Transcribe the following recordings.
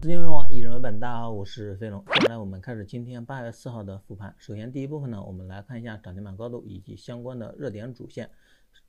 资金为王，以人为本。大家好，我是飞龙。接下来我们开始今天八月四号的复盘。首先第一部分呢，我们来看一下涨停板高度以及相关的热点主线。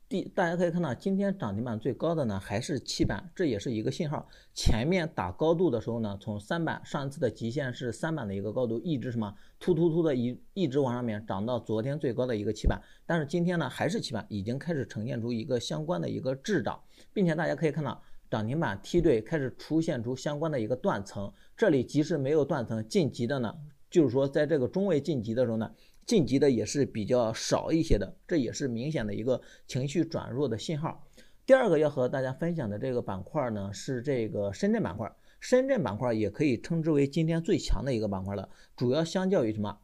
第，大家可以看到，今天涨停板最高的呢还是七板，这也是一个信号。前面打高度的时候呢，从三板，上一次的极限是三板的一个高度，一直什么突突突的一一直往上面涨到昨天最高的一个七板，但是今天呢还是七板，已经开始呈现出一个相关的一个滞涨，并且大家可以看到。涨停板梯队开始出现出相关的一个断层，这里即使没有断层晋级的呢，就是说在这个中位晋级的时候呢，晋级的也是比较少一些的，这也是明显的一个情绪转弱的信号。第二个要和大家分享的这个板块呢，是这个深圳板块，深圳板块也可以称之为今天最强的一个板块了，主要相较于什么？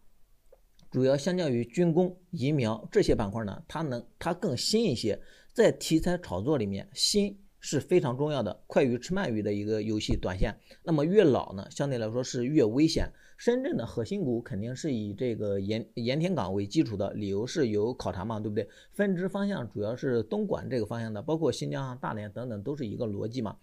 主要相较于军工、疫苗这些板块呢，它能它更新一些，在题材炒作里面新。是非常重要的，快鱼吃慢鱼的一个游戏短线。那么越老呢，相对来说是越危险。深圳的核心股肯定是以这个盐盐田港为基础的，理由是有考察嘛，对不对？分支方向主要是东莞这个方向的，包括新疆、大连等等，都是一个逻辑嘛。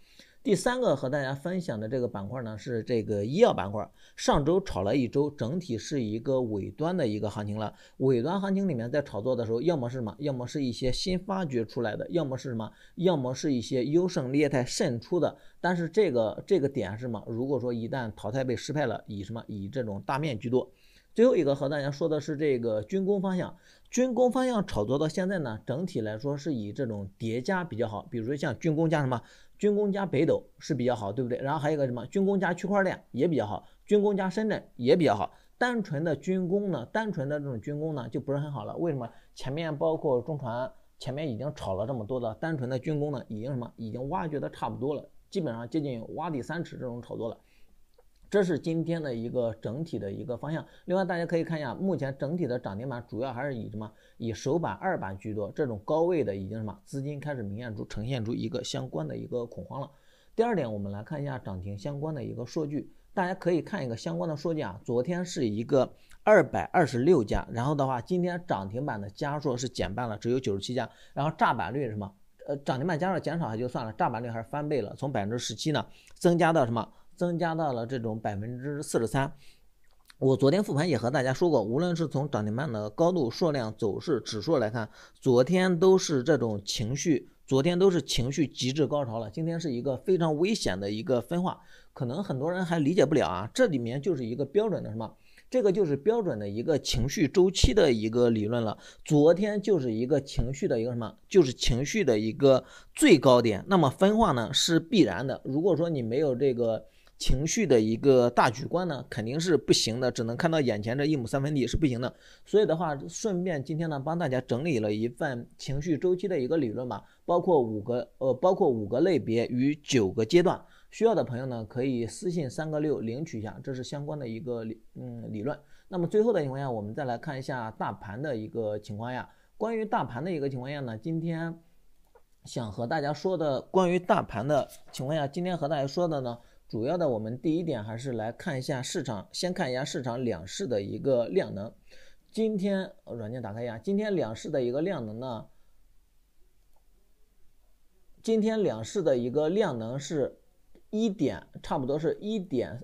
第三个和大家分享的这个板块呢，是这个医药板块。上周炒了一周，整体是一个尾端的一个行情了。尾端行情里面在炒作的时候，要么是什么，要么是一些新发掘出来的，要么是什么，要么是一些优胜劣汰渗出的。但是这个这个点是什么？如果说一旦淘汰被失败了，以什么以这种大面居多。最后一个和大家说的是这个军工方向，军工方向炒作到现在呢，整体来说是以这种叠加比较好，比如说像军工加什么，军工加北斗是比较好，对不对？然后还有一个什么，军工加区块链也比较好，军工加深圳也比较好，单纯的军工呢，单纯的这种军工呢就不是很好了。为什么？前面包括中船前面已经炒了这么多的，单纯的军工呢已经什么？已经挖掘的差不多了，基本上接近挖底三尺这种炒作了。这是今天的一个整体的一个方向。另外，大家可以看一下，目前整体的涨停板主要还是以什么？以首板、二板居多。这种高位的已经什么？资金开始明显出呈现出一个相关的一个恐慌了。第二点，我们来看一下涨停相关的一个数据。大家可以看一个相关的数据啊，昨天是一个二百二十六家，然后的话，今天涨停板的家数是减半了，只有九十七家。然后炸板率什么？呃，涨停板加数减少就算了，炸板率还是翻倍了，从百分之十七呢增加到什么？增加到了这种百分之四十三。我昨天复盘也和大家说过，无论是从涨停板的高度、数量、走势、指数来看，昨天都是这种情绪，昨天都是情绪极致高潮了。今天是一个非常危险的一个分化，可能很多人还理解不了啊。这里面就是一个标准的什么？这个就是标准的一个情绪周期的一个理论了。昨天就是一个情绪的一个什么？就是情绪的一个最高点。那么分化呢是必然的。如果说你没有这个。情绪的一个大局观呢，肯定是不行的，只能看到眼前这一亩三分地是不行的。所以的话，顺便今天呢，帮大家整理了一份情绪周期的一个理论嘛，包括五个呃，包括五个类别与九个阶段。需要的朋友呢，可以私信三个六领取一下，这是相关的一个理嗯理论。那么最后的情况下，我们再来看一下大盘的一个情况下，关于大盘的一个情况下呢，今天想和大家说的关于大盘的情况下，今天和大家说的呢。主要的，我们第一点还是来看一下市场，先看一下市场两市的一个量能。今天软件打开一下，今天两市的一个量能呢，今天两市的一个量能是一点，差不多是一点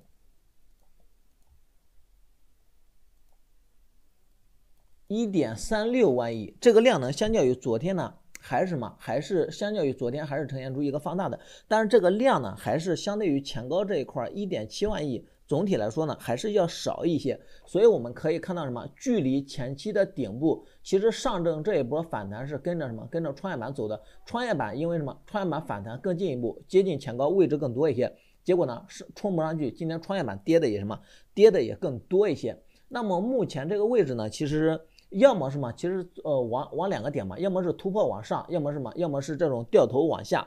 一点三六万亿。这个量能相较于昨天呢？还是什么？还是相较于昨天，还是呈现出一个放大的。但是这个量呢，还是相对于前高这一块一点七万亿，总体来说呢，还是要少一些。所以我们可以看到什么？距离前期的顶部，其实上证这一波反弹是跟着什么？跟着创业板走的。创业板因为什么？创业板反弹更进一步，接近前高位置更多一些。结果呢，是冲不上去。今天创业板跌的也什么？跌的也更多一些。那么目前这个位置呢，其实。要么什么，其实呃，往往两个点嘛，要么是突破往上，要么什么，要么是这种掉头往下。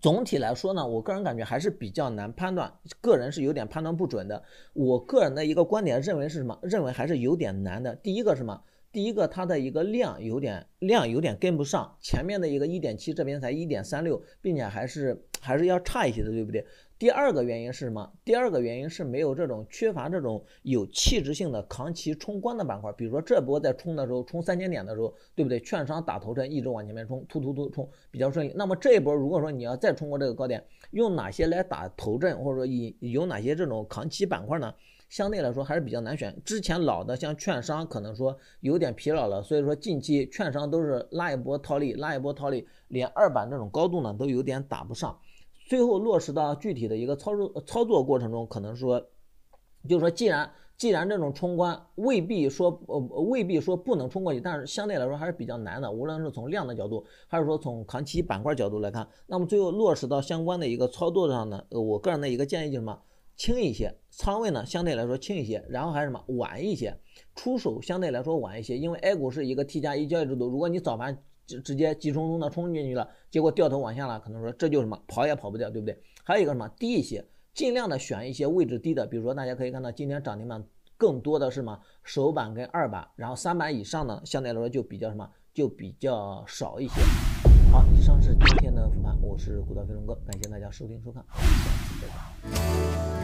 总体来说呢，我个人感觉还是比较难判断，个人是有点判断不准的。我个人的一个观点认为是什么？认为还是有点难的。第一个什么？第一个它的一个量有点量有点跟不上前面的一个一点七，这边才一点三六，并且还是还是要差一些的，对不对？第二个原因是什么？第二个原因是没有这种缺乏这种有气质性的扛旗冲关的板块，比如说这波在冲的时候，冲三千点的时候，对不对？券商打头阵，一直往前面冲，突突突冲比较顺利。那么这一波如果说你要再冲过这个高点，用哪些来打头阵，或者说以有哪些这种扛旗板块呢？相对来说还是比较难选。之前老的像券商可能说有点疲劳了，所以说近期券商都是拉一波套利，拉一波套利，连二板这种高度呢都有点打不上。最后落实到具体的一个操作操作过程中，可能说，就是说，既然既然这种冲关未必说呃未必说不能冲过去，但是相对来说还是比较难的。无论是从量的角度，还是说从扛期板块角度来看，那么最后落实到相关的一个操作上呢，呃，我个人的一个建议就是什么，轻一些，仓位呢相对来说轻一些，然后还是什么晚一些，出手相对来说晚一些，因为 A 股是一个 T 加一交易制度，如果你早盘。直直接急匆匆的冲进去了，结果掉头往下了，可能说这就什么跑也跑不掉，对不对？还有一个什么低一些，尽量的选一些位置低的，比如说大家可以看到今天涨停板更多的是什么首板跟二板，然后三板以上呢，相对来说就比较什么就比较少一些。好，以上是今天的复盘，我是股道飞龙哥，感谢大家收听收看，我们下期再见。